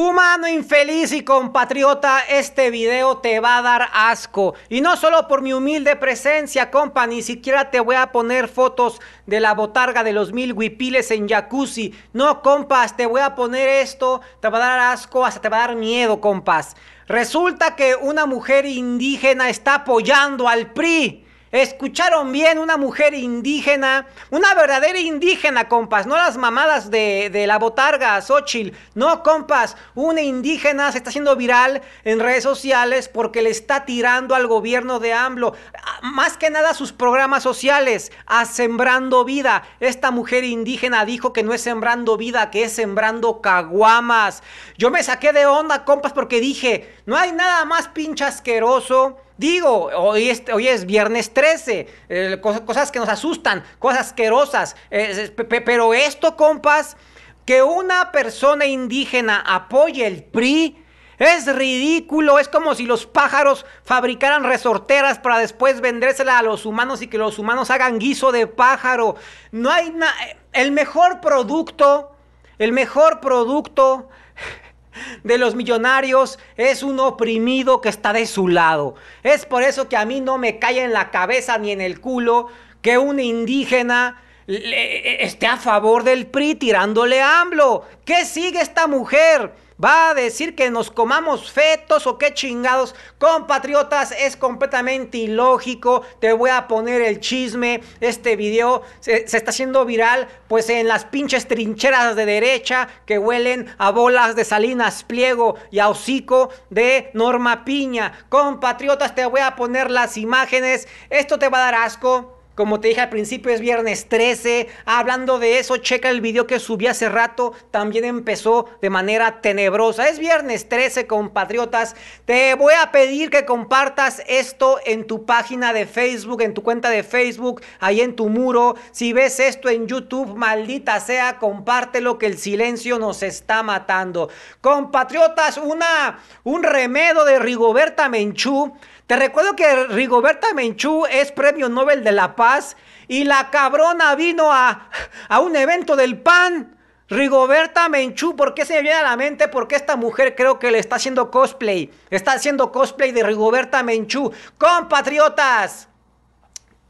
Humano infeliz y compatriota, este video te va a dar asco. Y no solo por mi humilde presencia, compa, ni siquiera te voy a poner fotos de la botarga de los mil huipiles en jacuzzi. No, compas, te voy a poner esto, te va a dar asco, hasta te va a dar miedo, compas. Resulta que una mujer indígena está apoyando al PRI. Escucharon bien, una mujer indígena, una verdadera indígena, compas, no las mamadas de, la botarga, Xochil. no, compas, una indígena se está haciendo viral en redes sociales porque le está tirando al gobierno de AMLO, ah, más que nada sus programas sociales, a Sembrando Vida. Esta mujer indígena dijo que no es Sembrando Vida, que es Sembrando Caguamas. Yo me saqué de onda, compas, porque dije, no hay nada más pinche asqueroso Digo, hoy es, viernes 13, eh, cosas, que nos asustan, cosas asquerosas, pero esto, compas, que una persona indígena apoye el PRI, es ridículo, es como si los pájaros fabricaran resorteras para después vendérsela a los humanos y que los humanos hagan guiso de pájaro. No hay nada, el mejor producto, el mejor producto de los millonarios es un oprimido que está de su lado. Es por eso que a mí no me cae en la cabeza ni en el culo que un indígena e, e, esté a favor del PRI tirándole a AMLO. ¿Qué sigue esta mujer? va a decir que nos comamos fetos o qué chingados. Compatriotas, es completamente ilógico. Te voy a poner el chisme. Este video se, está haciendo viral pues en las pinches trincheras de derecha que huelen a bolas de Salinas Pliego y a hocico de Norma Piña. Compatriotas, te voy a poner las imágenes. Esto te va a dar asco como te dije al principio, es viernes 13. Ah, hablando de eso, checa el video que subí hace rato. También empezó de manera tenebrosa. Es viernes 13, compatriotas. Te voy a pedir que compartas esto en tu página de Facebook, en tu cuenta de Facebook, ahí en tu muro. Si ves esto en YouTube, maldita sea, compártelo que el silencio nos está matando. Compatriotas, una, un remedo de Rigoberta Menchú te recuerdo que Rigoberta Menchú es premio Nobel de la Paz y la cabrona vino a, a un evento del PAN. Rigoberta Menchú, ¿por qué se me viene a la mente? Porque esta mujer creo que le está haciendo cosplay. Está haciendo cosplay de Rigoberta Menchú. Compatriotas,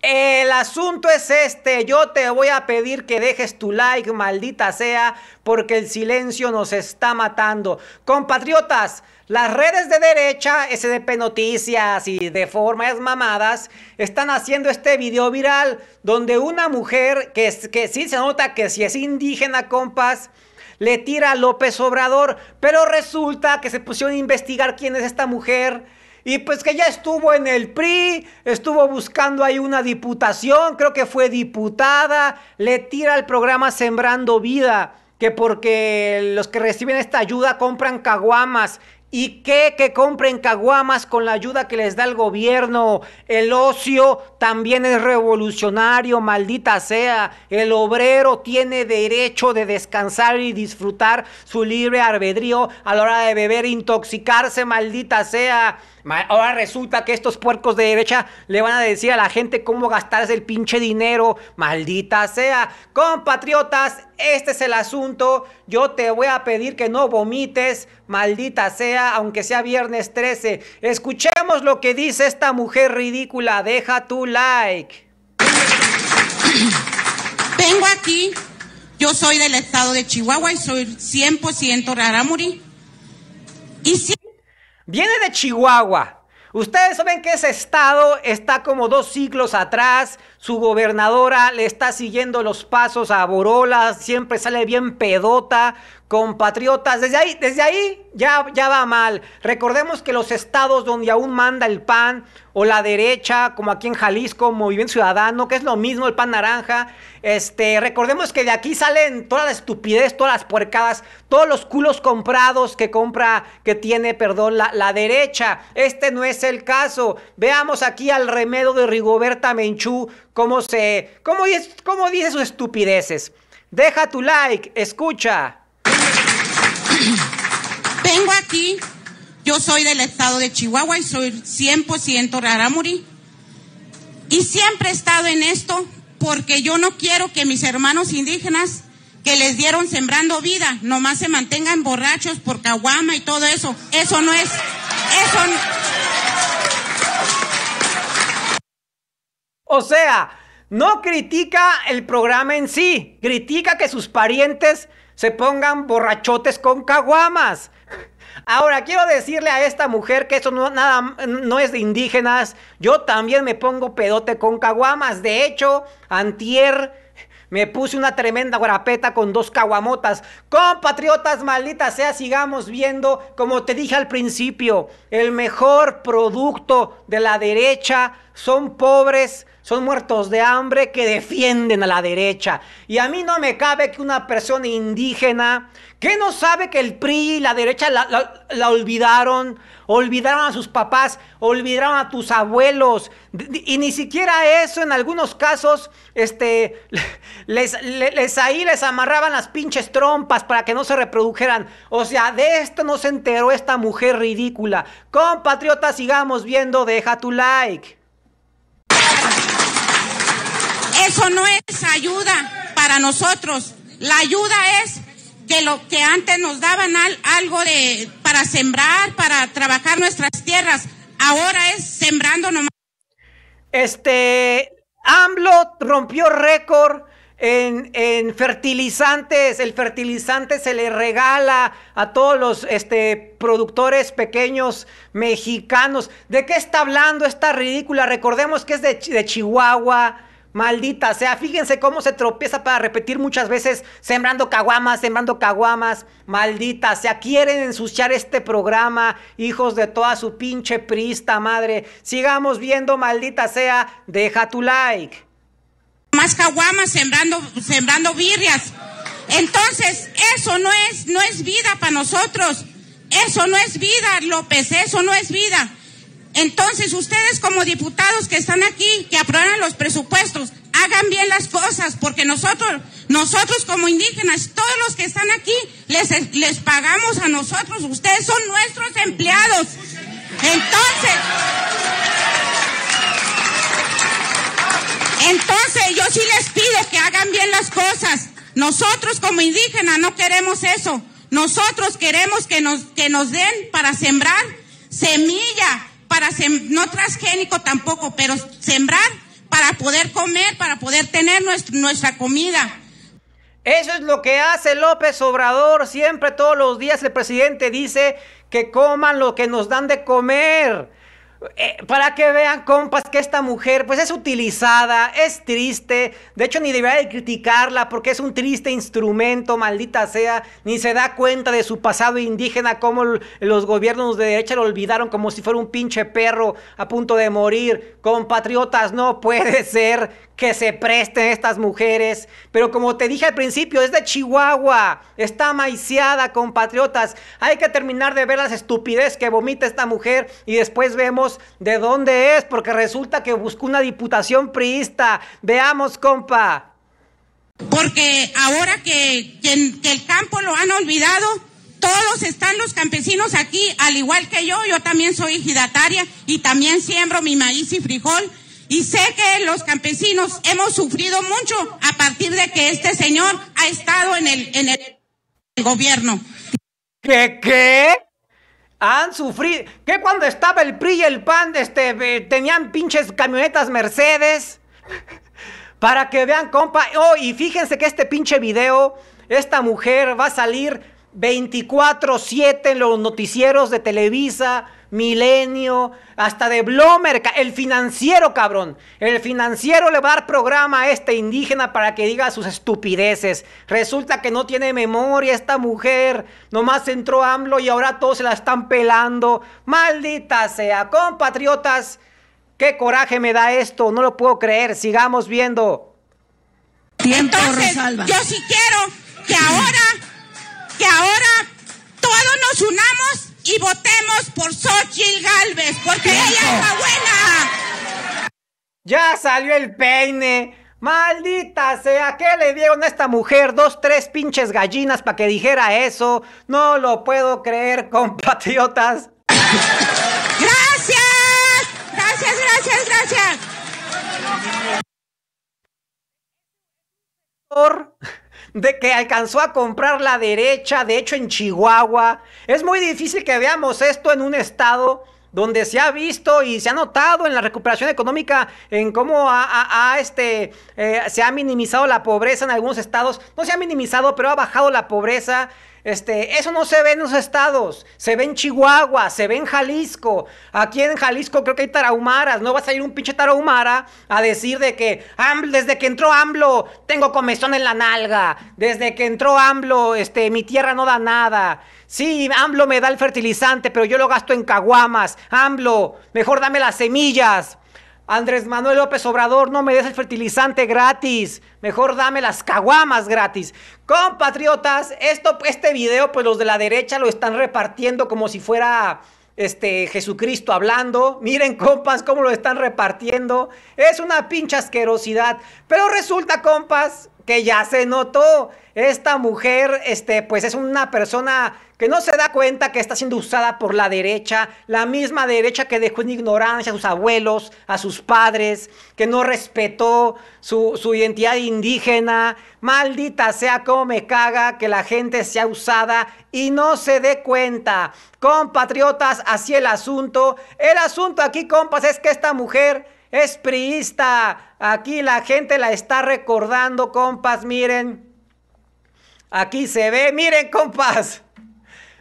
el asunto es este, yo te voy a pedir que dejes tu like, maldita sea, porque el silencio nos está matando. Compatriotas, las redes de derecha, SDP Noticias y de formas mamadas, están haciendo este video viral donde una mujer, que, que sí se nota que si es indígena, compas, le tira a López Obrador, pero resulta que se pusieron a investigar quién es esta mujer y pues que ya estuvo en el PRI, estuvo buscando ahí una diputación, creo que fue diputada, le tira al programa Sembrando Vida, que porque los que reciben esta ayuda compran caguamas ¿Y qué? Que compren caguamas con la ayuda que les da el gobierno. El ocio también es revolucionario, maldita sea. El obrero tiene derecho de descansar y disfrutar su libre albedrío a la hora de beber, intoxicarse, maldita sea. Ahora resulta que estos puercos de derecha le van a decir a la gente cómo gastarse el pinche dinero. Maldita sea. Compatriotas, este es el asunto. Yo te voy a pedir que no vomites. Maldita sea, aunque sea viernes 13. Escuchemos lo que dice esta mujer ridícula. Deja tu like. Vengo aquí. Yo soy del estado de Chihuahua y soy 100% Raramuri Y Viene de Chihuahua. Ustedes saben que ese estado está como dos siglos atrás, su gobernadora le está siguiendo los pasos a Borola, siempre sale bien pedota, compatriotas. Desde ahí, desde ahí ya, ya va mal. Recordemos que los estados donde aún manda el PAN o la derecha, como aquí en Jalisco, Movimiento Ciudadano, que es lo mismo el PAN naranja, este, recordemos que de aquí salen toda la estupidez, todas las puercadas, todos los culos comprados que compra, que tiene, perdón, la, derecha. Este no es el caso. Veamos aquí al remedo de Rigoberta Menchú, cómo se, cómo, cómo dice sus estupideces. Deja tu like, escucha, vengo aquí, yo soy del estado de Chihuahua y soy 100% rarámuri. Y siempre he estado en esto porque yo no quiero que mis hermanos indígenas que les dieron sembrando vida, nomás se mantengan borrachos por caguama y todo eso. Eso no es, eso O sea, no critica el programa en sí, critica que sus parientes se pongan borrachotes con caguamas. Ahora, quiero decirle a esta mujer que eso no, es de indígenas. Yo también me pongo pedote con caguamas. De hecho, antier me puse una tremenda guarapeta con dos caguamotas. Compatriotas, malditas sea, sigamos viendo, como te dije al principio, el mejor producto de la derecha son pobres son muertos de hambre que defienden a la derecha. Y a mí no me cabe que una persona indígena que no sabe que el PRI y la derecha la, olvidaron, olvidaron a sus papás, olvidaron a tus abuelos. Y ni siquiera eso, en algunos casos, este, les, les, ahí les amarraban las pinches trompas para que no se reprodujeran. O sea, de esto no se enteró esta mujer ridícula. Compatriotas, sigamos viendo, deja tu like. Eso no es ayuda para nosotros. La ayuda es que lo que antes nos daban algo de para sembrar, para trabajar nuestras tierras, ahora es sembrando nomás. Este AMLO rompió récord en, fertilizantes. El fertilizante se le regala a todos los este, productores pequeños mexicanos. ¿De qué está hablando esta ridícula? Recordemos que es de, de Chihuahua Maldita sea, fíjense cómo se tropieza para repetir muchas veces, sembrando caguamas, sembrando caguamas. Maldita sea, quieren ensuciar este programa, hijos de toda su pinche prista madre. Sigamos viendo, maldita sea, deja tu like. Más caguamas sembrando, sembrando birrias. Entonces, eso no es, no es vida para nosotros. Eso no es vida, López, eso no es vida. Entonces, ustedes como diputados que están aquí, que aprueban los presupuestos, hagan bien las cosas, porque nosotros, nosotros como indígenas, todos los que están aquí, les, les pagamos a nosotros, ustedes son nuestros empleados. Entonces, entonces yo sí les pido que hagan bien las cosas. Nosotros como indígenas no queremos eso. Nosotros queremos que nos, que nos den para sembrar semilla, no transgénico tampoco, pero sembrar para poder comer, para poder tener nuestra comida. Eso es lo que hace López Obrador. Siempre todos los días el presidente dice que coman lo que nos dan de comer. Eh, para que vean, compas, que esta mujer pues es utilizada, es triste. De hecho, ni debería de criticarla porque es un triste instrumento, maldita sea. Ni se da cuenta de su pasado indígena, como los gobiernos de derecha lo olvidaron como si fuera un pinche perro a punto de morir. Compatriotas, no puede ser que se presten estas mujeres. Pero como te dije al principio, es de Chihuahua. Está maiciada, compatriotas. Hay que terminar de ver las estupidez que vomita esta mujer y después vemos de dónde es, porque resulta que buscó una diputación priista. Veamos, compa. Porque ahora que, el campo lo han olvidado, todos están los campesinos aquí, al igual que yo, yo también soy hidataria y también siembro mi maíz y frijol y sé que los campesinos hemos sufrido mucho a partir de que este señor ha estado en el, en el, gobierno. ¿Qué? ¿Qué? Han sufrido. ¿Qué cuando estaba el PRI y el PAN este, tenían pinches camionetas Mercedes? Para que vean, compa. Oh, y fíjense que este pinche video, esta mujer va a salir 24-7 en los noticieros de Televisa, Milenio, hasta de Blomer, el financiero, cabrón. El financiero le va a dar programa a este indígena para que diga sus estupideces. Resulta que no tiene memoria esta mujer. Nomás entró AMLO y ahora todos se la están pelando. Maldita sea, compatriotas. Qué coraje me da esto, no lo puedo creer. Sigamos viendo. Tiempo, Entonces, Yo sí quiero que ahora votemos por Xochitl Galvez, porque ella es la buena. Ya salió el peine. Maldita sea, ¿qué le dieron a esta mujer? Dos, tres pinches gallinas para que dijera eso. No lo puedo creer, compatriotas. ¡Gracias! ¡Gracias, gracias, gracias! Por de que alcanzó a comprar la derecha, de hecho en Chihuahua. Es muy difícil que veamos esto en un estado donde se ha visto y se ha notado en la recuperación económica, en cómo este, eh, se ha minimizado la pobreza en algunos estados. No se ha minimizado, pero ha bajado la pobreza. Este, eso no se ve en los estados, se ve en Chihuahua, se ve en Jalisco. Aquí en Jalisco creo que hay tarahumaras, no vas a ir un pinche tarahumara a decir de que desde que entró AMLO tengo comezón en la nalga, desde que entró AMLO este mi tierra no da nada. Sí, AMLO me da el fertilizante, pero yo lo gasto en caguamas. AMLO, mejor dame las semillas. Andrés Manuel López Obrador, no me des el fertilizante gratis. Mejor dame las caguamas gratis. Compatriotas, esto, este video, pues los de la derecha lo están repartiendo como si fuera este, Jesucristo hablando. Miren, compas, cómo lo están repartiendo. Es una pinche asquerosidad. Pero resulta, compas, que ya se notó. Esta mujer, este, pues es una persona que no se da cuenta que está siendo usada por la derecha, la misma derecha que dejó en ignorancia a sus abuelos, a sus padres, que no respetó su, su identidad indígena. Maldita sea cómo me caga que la gente sea usada y no se dé cuenta. Compatriotas, así el asunto. El asunto aquí, compas, es que esta mujer es priista. Aquí la gente la está recordando, compas, miren. Aquí se ve, miren, compas.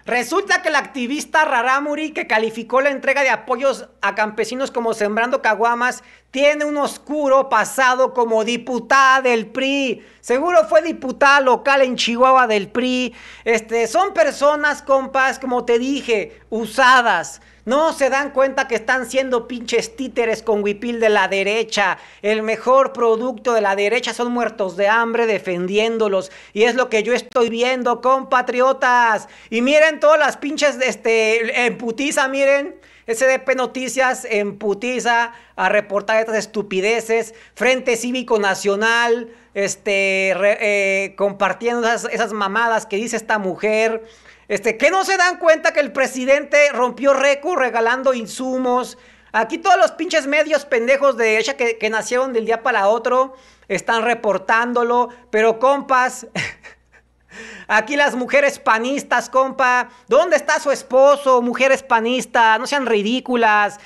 Resulta que la activista Raramuri, que calificó la entrega de apoyos a campesinos como sembrando caguamas, tiene un oscuro pasado como diputada del PRI. Seguro fue diputada local en Chihuahua del PRI. Este, son personas, compas, como te dije, usadas. No se dan cuenta que están siendo pinches títeres con huipil de la derecha. El mejor producto de la derecha son muertos de hambre defendiéndolos. Y es lo que yo estoy viendo, compatriotas. Y miren todas las pinches, este, en putiza, miren. SDP Noticias en putiza a reportar estas estupideces. Frente Cívico Nacional, este, eh, compartiendo esas, mamadas que dice esta mujer. Este, que no se dan cuenta que el presidente rompió récord regalando insumos. Aquí todos los pinches medios pendejos de ella que, que nacieron del día para otro están reportándolo. Pero compas, Aquí las mujeres panistas, compa. ¿Dónde está su esposo, mujeres panistas? No sean ridículas.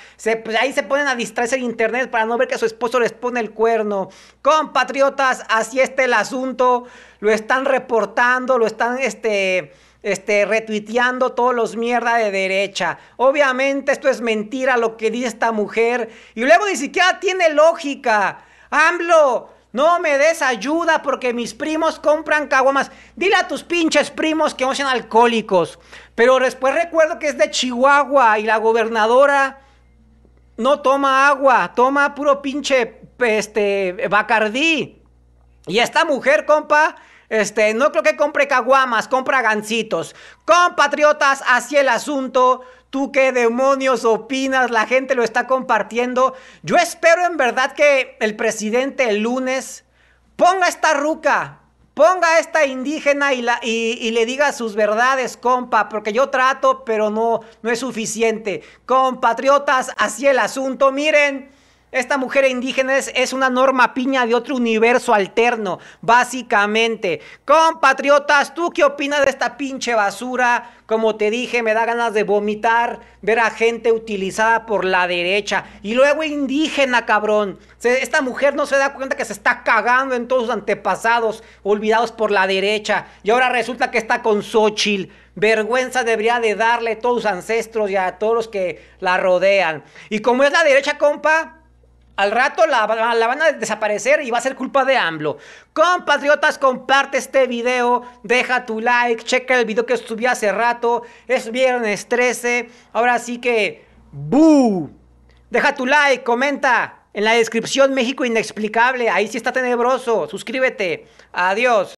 Pues, ahí se ponen a distraerse el internet para no ver que su esposo les pone el cuerno. Compatriotas, así está el asunto. Lo están reportando, lo están, este este, retuiteando todos los mierda de derecha. Obviamente esto es mentira lo que dice esta mujer. Y luego ni siquiera tiene lógica. AMLO, no me des ayuda porque mis primos compran caguamas. Dile a tus pinches primos que no sean alcohólicos. Pero después recuerdo que es de Chihuahua y la gobernadora no toma agua, toma puro pinche este Bacardí. Y esta mujer, compa, este no creo que compre caguamas, compra gancitos. Compatriotas, así el asunto. ¿Tú qué demonios opinas? La gente lo está compartiendo. Yo espero en verdad que el presidente el lunes ponga esta ruca, ponga esta indígena y, le diga sus verdades, compa, porque yo trato, pero no, no es suficiente. Compatriotas, así el asunto, miren. Esta mujer indígena es, una norma piña de otro universo alterno, básicamente. Compatriotas, ¿tú qué opinas de esta pinche basura? Como te dije, me da ganas de vomitar ver a gente utilizada por la derecha. Y luego indígena, cabrón. esta mujer no se da cuenta que se está cagando en todos sus antepasados, olvidados por la derecha. Y ahora resulta que está con Xochitl. Vergüenza debería de darle a todos sus ancestros y a todos los que la rodean. Y como es la derecha, compa, al rato la, van a desaparecer y va a ser culpa de AMLO. Compatriotas, comparte este video, deja tu like, checa el video que subí hace rato. Es viernes 13. Ahora sí que... ¡Bu! Deja tu like, comenta. En la descripción México Inexplicable, ahí sí está tenebroso. Suscríbete. Adiós.